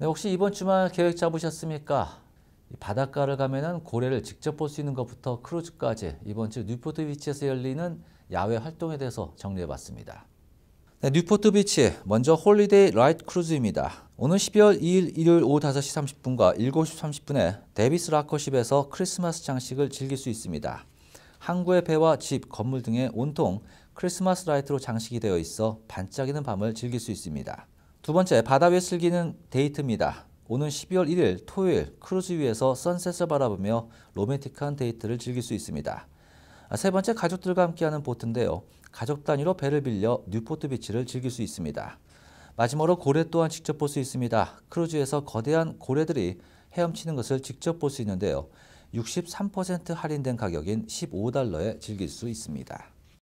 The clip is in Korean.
네, 혹시 이번 주말 계획 잡으셨습니까? 바닷가를 가면은 고래를 직접 볼 수 있는 것부터 크루즈까지 이번 주 뉴포트 비치에서 열리는 야외 활동에 대해서 정리해봤습니다. 네, 뉴포트 비치 먼저 홀리데이 라이트 크루즈입니다. 오늘 12월 2일 일요일 오후 5시 30분과 7시 30분에 데비스 라커십에서 크리스마스 장식을 즐길 수 있습니다. 항구의 배와 집, 건물 등에 온통 크리스마스 라이트로 장식이 되어 있어 반짝이는 밤을 즐길 수 있습니다. 두 번째, 바다 위에 슬기는 데이트입니다. 오는 12월 1일 토요일 크루즈 위에서 선셋을 바라보며 로맨틱한 데이트를 즐길 수 있습니다. 아, 세 번째, 가족들과 함께하는 보트인데요. 가족 단위로 배를 빌려 뉴포트 비치를 즐길 수 있습니다. 마지막으로 고래 또한 직접 볼 수 있습니다. 크루즈에서 거대한 고래들이 헤엄치는 것을 직접 볼 수 있는데요. 63% 할인된 가격인 15달러에 즐길 수 있습니다.